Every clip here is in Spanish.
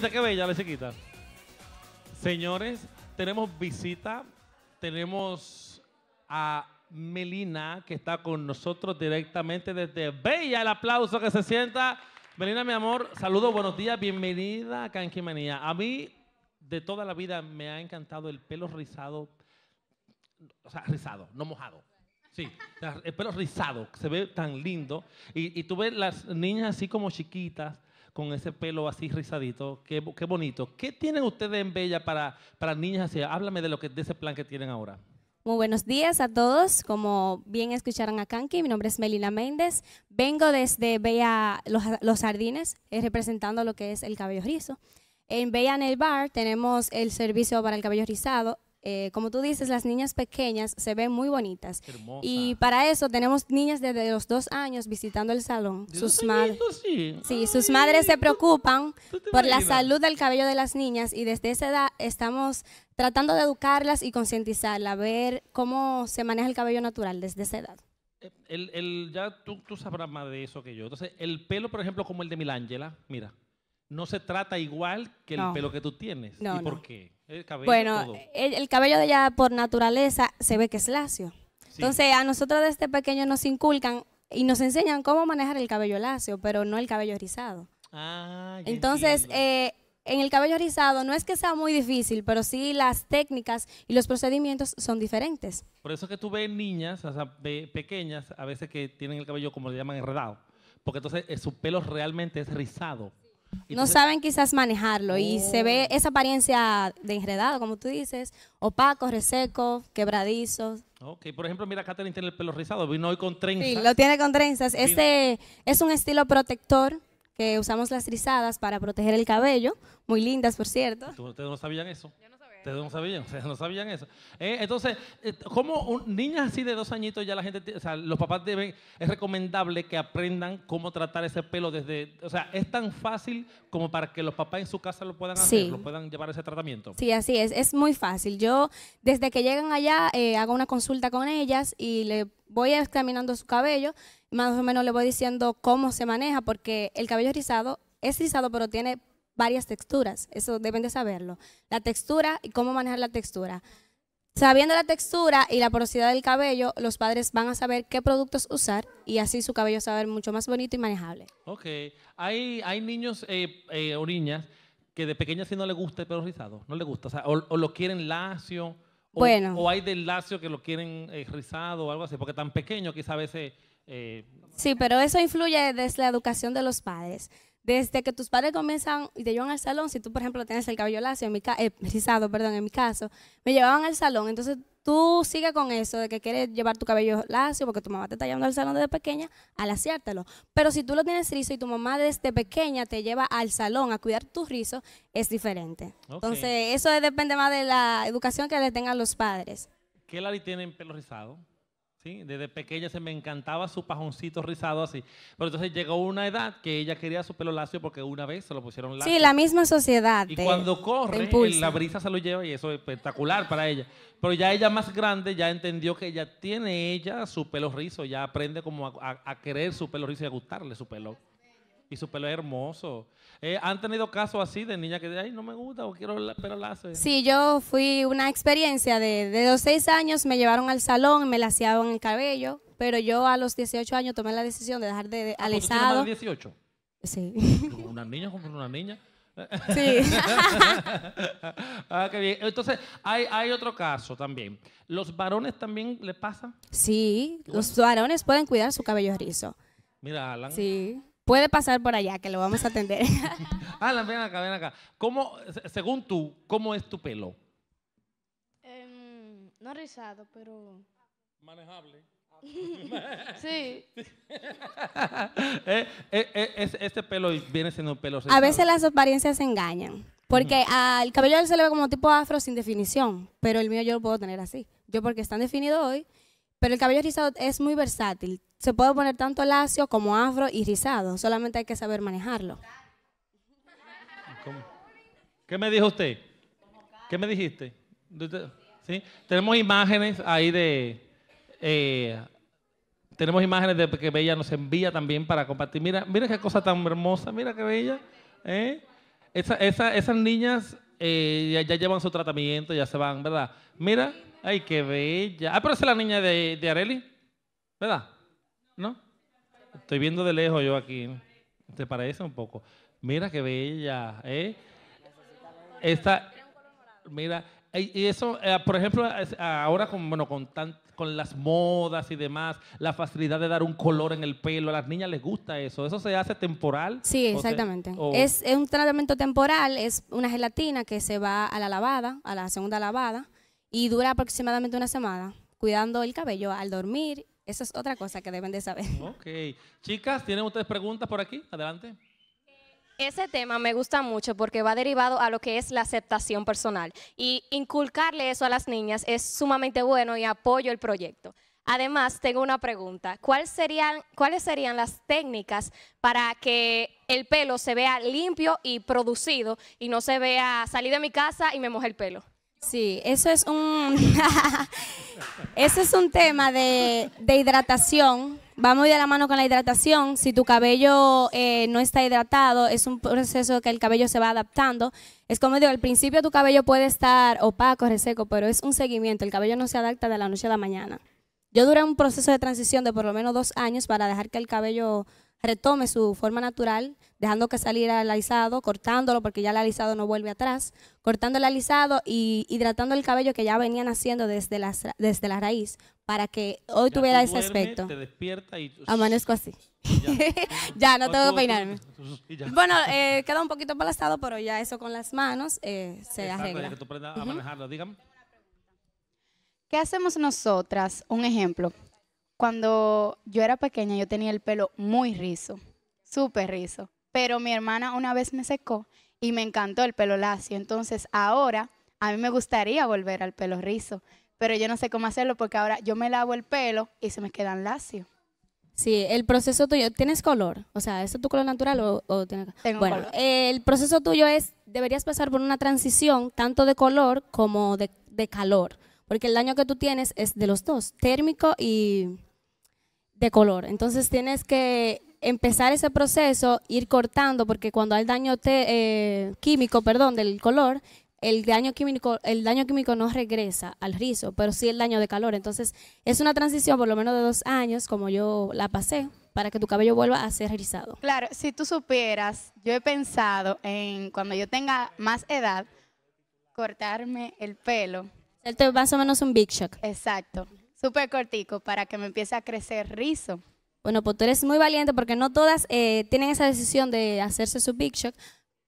que qué bella la chiquita? Señores, tenemos visita. Tenemos a Melina, que está con nosotros directamente desde Bella. El aplauso que se sienta. Melina, mi amor, saludos, buenos días, bienvenida a Canquimanía. A mí, de toda la vida, me ha encantado el pelo rizado, o sea, rizado, no mojado. Sí, el pelo rizado, se ve tan lindo. Y, y tú ves las niñas así como chiquitas, con ese pelo así rizadito. Qué, qué bonito. ¿Qué tienen ustedes en Bella para, para niñas así? Háblame de, lo que, de ese plan que tienen ahora. Muy buenos días a todos. Como bien escucharon a Kanki, mi nombre es Melina Méndez. Vengo desde Bella Los, Los Jardines, eh, representando lo que es el cabello rizo. En Bella el Bar tenemos el servicio para el cabello rizado eh, como tú dices, las niñas pequeñas se ven muy bonitas. Y para eso tenemos niñas desde los dos años visitando el salón. Sus, madres sí. sus madres se preocupan por la salud del cabello de las niñas y desde esa edad estamos tratando de educarlas y concientizarlas, ver cómo se maneja el cabello natural desde esa edad. Eh, el, ya tú, tú sabrás más de eso que yo. Entonces, el pelo, por ejemplo, como el de Milángela, mira no se trata igual que el pelo que tú tienes. No, ¿Y por qué? El cabello, bueno, el, cabello de ella por naturaleza se ve que es lacio. Entonces, a nosotros desde este pequeños nos inculcan y nos enseñan cómo manejar el cabello lacio, pero no el cabello rizado. Ah, Entonces, eh, en el cabello rizado no es que sea muy difícil, pero sí las técnicas y los procedimientos son diferentes. Por eso que tú ves niñas, o sea, pequeñas, a veces que tienen el cabello como le llaman enredado, porque entonces eh, su pelo realmente es rizado no saben quizás manejarlo y se ve oh. esa apariencia de enredado, como tú dices, opaco, reseco, quebradizo. Ok, por ejemplo, mira, Katherine tiene el pelo rizado, vino hoy con trenzas. Sí, lo tiene con trenzas. Este es un estilo protector que usamos las rizadas para proteger el cabello, muy lindas, por cierto. ¿Ustedes no sabían eso? Ustedes no sabían, no sabían eso. Eh, entonces, eh, como niñas así de dos añitos ya la gente, o sea, los papás deben, es recomendable que aprendan cómo tratar ese pelo desde, o sea, es tan fácil como para que los papás en su casa lo puedan hacer, lo puedan llevar ese tratamiento. Sí, así es, es muy fácil. Yo desde que llegan allá eh, hago una consulta con ellas y le voy examinando su cabello, más o menos le voy diciendo cómo se maneja, porque el cabello rizado es rizado, pero tiene varias texturas, eso deben de saberlo. La textura y cómo manejar la textura. Sabiendo la textura y la porosidad del cabello, los padres van a saber qué productos usar y así su cabello se va a ver mucho más bonito y manejable. Ok. Hay, hay niños eh, eh, o niñas que de pequeña sí no les gusta el pelo rizado, no les gusta, o, lo quieren lacio, o, bueno. o hay del lacio que lo quieren eh, rizado o algo así, porque tan pequeño quizá a veces eh, sí, pero eso influye desde la educación de los padres. Desde que tus padres comienzan y te llevan al salón, si tú, por ejemplo, tienes el cabello lacio, en mi caso, eh, rizado, perdón, en mi caso, me llevaban al salón. Entonces tú sigues con eso de que quieres llevar tu cabello lacio porque tu mamá te está llevando al salón desde pequeña, al Pero si tú lo tienes rizo y tu mamá desde pequeña te lleva al salón a cuidar tu rizos, es diferente. Entonces, eso depende más de la educación que le tengan los padres. ¿Qué Lali tiene en pelo rizado? ¿sí? Desde pequeña se me encantaba su pajoncito rizado así. Pero entonces llegó una edad que ella quería su pelo lacio porque una vez se lo pusieron lacio. Sí, la misma sociedad. Y cuando corre, la brisa se lo lleva y eso es espectacular para ella. Pero ya ella más grande ya entendió que ella tiene ella su pelo rizo, ya aprende como a, a querer su pelo rizo y a gustarle su pelo y su pelo es hermoso. Eh, ¿Han tenido casos así de niñas que dicen, ay, no me gusta o quiero el pelo Sí, yo fui una experiencia de, de los seis años, me llevaron al salón, me laseaban el cabello, pero yo a los 18 años tomé la decisión de dejar de, de ah, alisado. más de 18? Sí. ¿Una niña como una niña? Sí. ah, qué bien. Entonces, hay, hay, otro caso también. ¿Los varones también les pasa? Sí, los varones pueden cuidar su cabello rizo. Mira, Alan. Sí puede pasar por allá, que lo vamos a atender. Alan, ven acá, ven acá. ¿Cómo, según tú, cómo es tu pelo? Em, no rizado, pero... Manejable. sí. Eh, eh, eh, este pelo viene siendo un pelo... A veces las apariencias engañan. Porque al cabello se le ve como tipo afro sin definición, pero el mío yo lo puedo tener así. Yo porque están definido hoy, pero el cabello rizado es muy versátil se puede poner tanto lacio como afro y rizado. Solamente hay que saber manejarlo. ¿Qué me dijo usted? ¿Qué me dijiste? ¿Sí? Tenemos imágenes ahí de... Eh, tenemos imágenes de que Bella nos envía también para compartir. Mira, mira qué cosa tan hermosa, mira qué bella. ¿eh? Esa, esas niñas eh, ya, llevan su tratamiento, ya se van, ¿verdad? Mira, ay, qué bella. Ah, pero esa es la niña de, de Areli, ¿verdad? ¿No? Estoy viendo de lejos yo aquí. ¿Te parece un poco? Mira qué bella, ¿eh? Esta, mira, y eso, eh, por ejemplo, ahora con, bueno, con, con las modas y demás, la facilidad de dar un color en el pelo, a las niñas les gusta eso. ¿Eso se hace temporal? Sí, exactamente. Oh. Es, es, un tratamiento temporal, es una gelatina que se va a la lavada, a la segunda lavada, y dura aproximadamente una semana, cuidando el cabello al dormir esa es otra cosa que deben de saber. Ok. Chicas, ¿tienen ustedes preguntas por aquí? Adelante. Ese tema me gusta mucho porque va derivado a lo que es la aceptación personal. Y inculcarle eso a las niñas es sumamente bueno y apoyo el proyecto. Además, tengo una pregunta. ¿Cuál serían, ¿Cuáles serían las técnicas para que el pelo se vea limpio y producido y no se vea salir de mi casa y me moje el pelo? Sí, eso es un, es un tema de, hidratación. Vamos muy de la mano con la hidratación. Si tu cabello eh, no está hidratado, es un proceso que el cabello se va adaptando. Es como digo, al principio tu cabello puede estar opaco, reseco, pero es un seguimiento. El cabello no se adapta de la noche a la mañana. Yo duré un proceso de transición de por lo menos dos años para dejar que el cabello retome su forma natural, dejando que saliera el alisado, cortándolo porque ya el alisado no vuelve atrás, cortando el alisado y hidratando el cabello que ya venían haciendo desde la, desde la raíz para que hoy tuviera ese aspecto. Te y amanezco así. ya. no tengo que peinarme. bueno, eh, queda un poquito palastado, pero ya eso con las manos eh, se arregla. Que ¿Qué hacemos nosotras? Un ejemplo cuando yo era pequeña yo tenía el pelo muy rizo, súper rizo, pero mi hermana una vez me secó y me encantó el pelo lacio, entonces ahora a mí me gustaría volver al pelo rizo, pero yo no sé cómo hacerlo porque ahora yo me lavo el pelo y se me quedan lacio. Sí, el proceso tuyo, ¿tienes color? O sea, ¿es tu color natural o, tiene? tienes... Tengo bueno, color. el proceso tuyo es, deberías pasar por una transición tanto de color como de calor, porque el daño que tú tienes es de los dos, térmico y de color. Entonces tienes que empezar ese proceso, ir cortando, porque cuando hay daño eh, químico, perdón, del color, el daño químico, el daño químico no regresa al rizo, pero sí el daño de calor. Entonces, es una transición por lo menos de dos años, como yo la pasé, para que tu cabello vuelva a ser rizado. Claro, si tú supieras, yo he pensado en cuando yo tenga más edad, cortarme el pelo. Este más o menos un big shock. Exacto. Súper cortico para que me empiece a crecer rizo. Bueno, pues tú eres muy valiente porque no todas eh, tienen esa decisión de hacerse su big shock,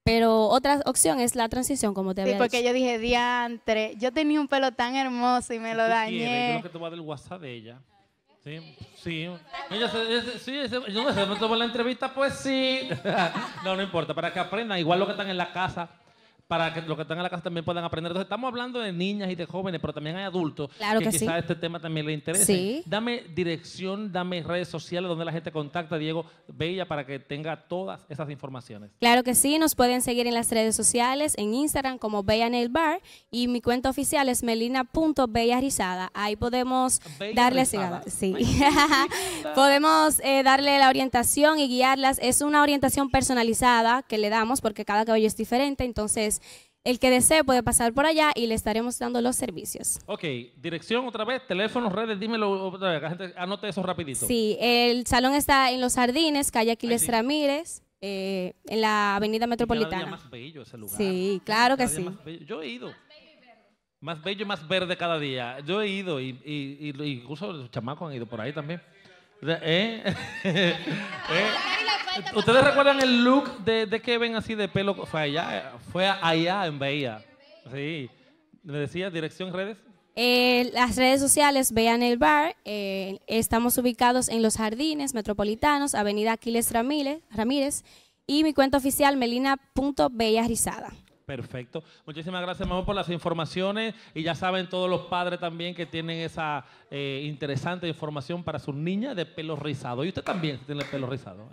pero otra opción es la transición, como te dije. había Sí, porque yo dije, diantre, yo tenía un pelo tan hermoso y me lo dañé. Yo creo que te el WhatsApp de ella. Sí, sí. se, sí, yo no la entrevista, pues sí. no, no importa, para que aprendan. Igual lo que están en la casa, para que los que están en la casa también puedan aprender. Entonces, estamos hablando de niñas y de jóvenes, pero también hay adultos que, quizás este tema también les interese. Sí. Dame dirección, dame redes sociales donde la gente contacta, Diego Bella, para que tenga todas esas informaciones. Claro que sí, nos pueden seguir en las redes sociales, en Instagram como Bella Nail Bar y mi cuenta oficial es melina.bellarizada. Ahí podemos Rizada. Sí. podemos eh, darle la orientación y guiarlas. Es una orientación personalizada que le damos porque cada cabello es diferente, entonces el que desee puede pasar por allá y le estaremos dando los servicios. Ok, dirección otra vez, teléfonos, redes, dímelo otra vez, gente, anote eso rapidito. Sí, el salón está en Los Jardines, calle Aquiles Ramírez. Eh, en la avenida metropolitana. más bello Sí, claro que sí. Yo he ido. Más bello y más verde cada día. Yo he ido y, y incluso los chamacos han ido por ahí también. ¿Eh? ¿Eh? eh ¿Ustedes recuerdan el look de, de ven así de pelo? Fue allá, fue allá en Bahía. Sí. ¿Le decía dirección redes? Eh, las redes sociales, vean el bar. Eh, estamos ubicados en los jardines metropolitanos, Avenida Aquiles Ramírez, Ramírez y mi cuenta oficial rizada Perfecto. Muchísimas gracias, mamá, por las informaciones. Y ya saben todos los padres también que tienen esa eh, interesante información para sus niñas de pelo rizado. Y usted también tiene el pelo rizado.